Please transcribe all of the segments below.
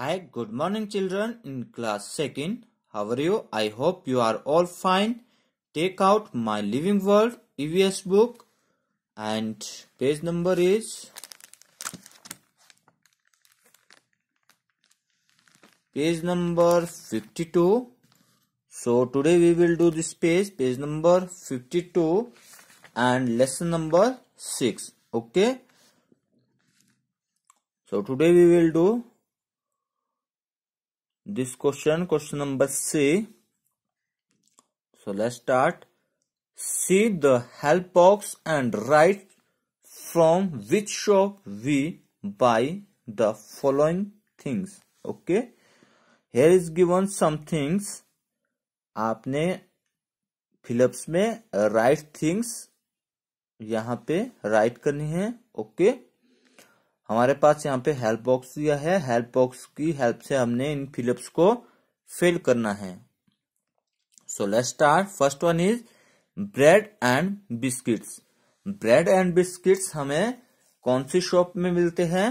Hi, good morning children in class 2nd. How are you? I hope you are all fine. Take out my Living World EVS book and page number is page number 52. So today we will do this page, page number 52 and lesson number 6. Okay. So today we will do this question question number C so let start see the help box and write from which shop we buy the following things okay here is given some things आपने फिलिप्स में write things यहां पे right करनी है okay okay? हमारे पास यहाँ पे हेल्प बॉक्स दिया है हेल्प बॉक्स की हेल्प से हमने इन फिलअप्स को फिल करना है so let's start first one is bread and biscuits bread and biscuits हमें कौन सी शॉप में मिलते हैं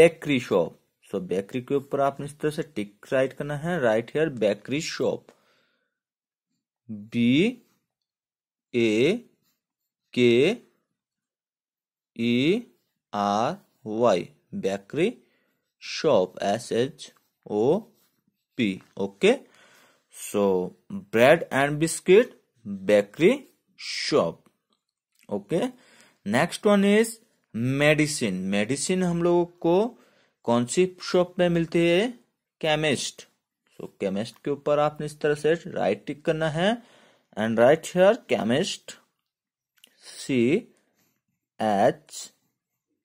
बेकरी शॉप सो बेकरी के ऊपर आपने इस तरह से टिक राइट करना है write here bakery shop B A K E R Y bakery shop s h o p okay so bread and biscuit bakery shop okay next one is medicine medicine हम लोगों को कौन सी शॉप में मिलती है chemist सो chemist के ऊपर आपने इस तरह से राइट टिक करना है and write here chemist C H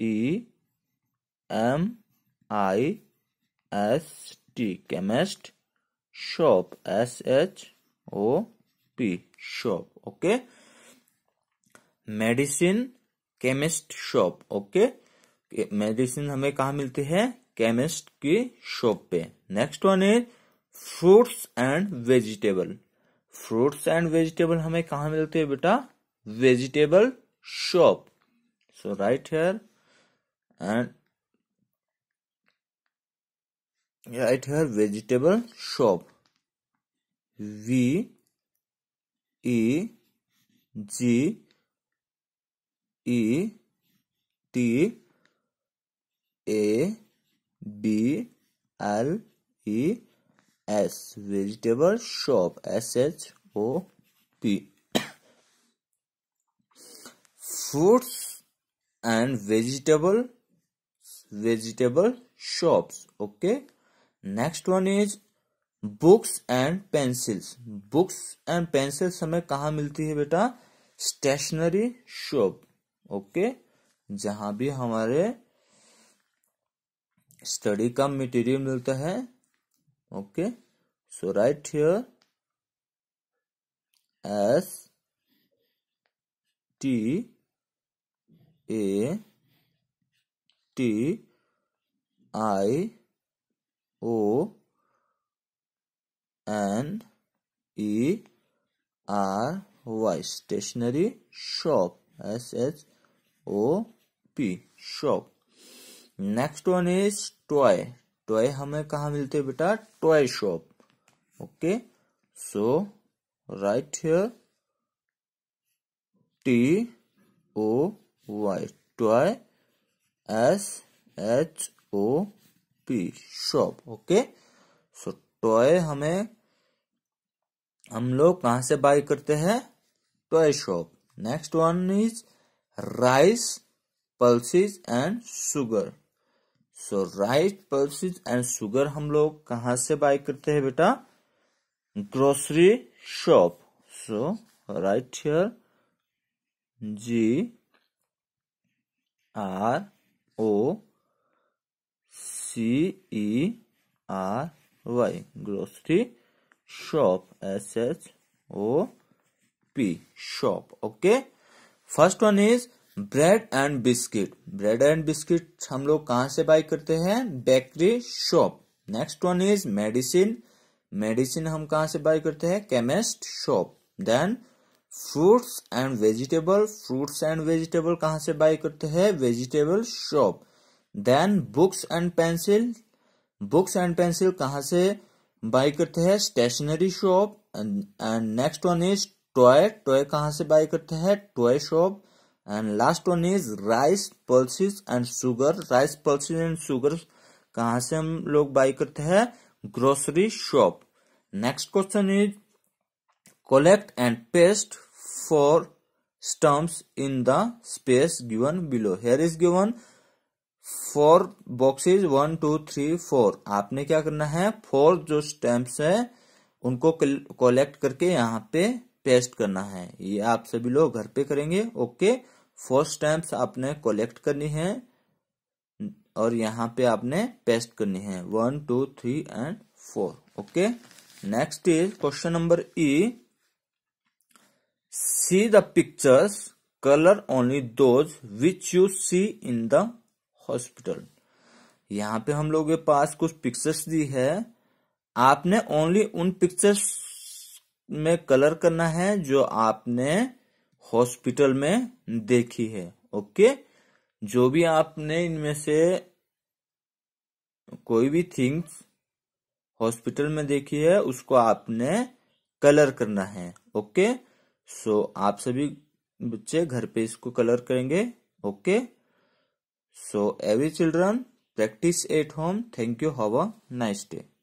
E M I S T chemist shop S H O P shop okay medicine chemist shop okay medicine हमें कहा मिलती है केमिस्ट की शॉप पे next one is fruits and vegetable fruits and vegetable हमें कहा मिलते हैं बेटा vegetable shop so write here and write here vegetable shop v e g e t a b l e s vegetable shop s h o p fruits and vegetable vegetable shops okay next one is books and pencils books and pencils हमें कहा मिलती है बेटा stationery shop okay जहां भी हमारे study का material मिलता है okay so write here S T A T I O N E R Y stationery shop S H O P shop next one is toy toy हमें कहा मिलते बेटा toy shop okay so write here T O Y toy S H O P shop okay so toy हमें हम लोग कहा से buy करते हैं toy shop next one is rice pulses and sugar so rice pulses and sugar हम लोग कहा से बाय करते हैं बेटा grocery shop so write here G R O C E R Y grocery shop S H O P shop okay first one is bread and biscuit bread and biscuit हम लोग कहाँ से बाय करते हैं bakery shop next one is medicine medicine हम कहाँ से buy करते हैं chemist shop then fruits and vegetable fruits and vegetable कहाँ से बाय करते हैं vegetable shop then books and pencil books and pencil कहाँ से बाय करते हैं stationery shop and next one is toy toy कहाँ से बाय करते हैं toy shop and last one is rice pulses and sugar rice pulses and sugar कहाँ से हम लोग बाय करते हैं grocery shop next question is Collect and paste four stumps in the space given below. Here is given four boxes one two three four आपने क्या करना है फोर जो stamps है उनको collect करके यहाँ पे पेस्ट करना है ये aap sabhi log घर पे करेंगे ओके फोर stamps आपने collect करनी है और यहाँ पे आपने पेस्ट करनी है one two three and four okay next is question number E See the pictures, color only those which you see in the hospital. यहाँ पे हम लोगों के पास कुछ पिक्चर्स दी है आपने ओनली उन पिक्चर्स में कलर करना है जो आपने हॉस्पिटल में देखी है ओके जो भी आपने इनमें से कोई भी थिंग्स हॉस्पिटल में देखी है उसको आपने कलर करना है ओके सो so, आप सभी बच्चे घर पे इसको कलर करेंगे okay so every children practice at home thank you have a nice day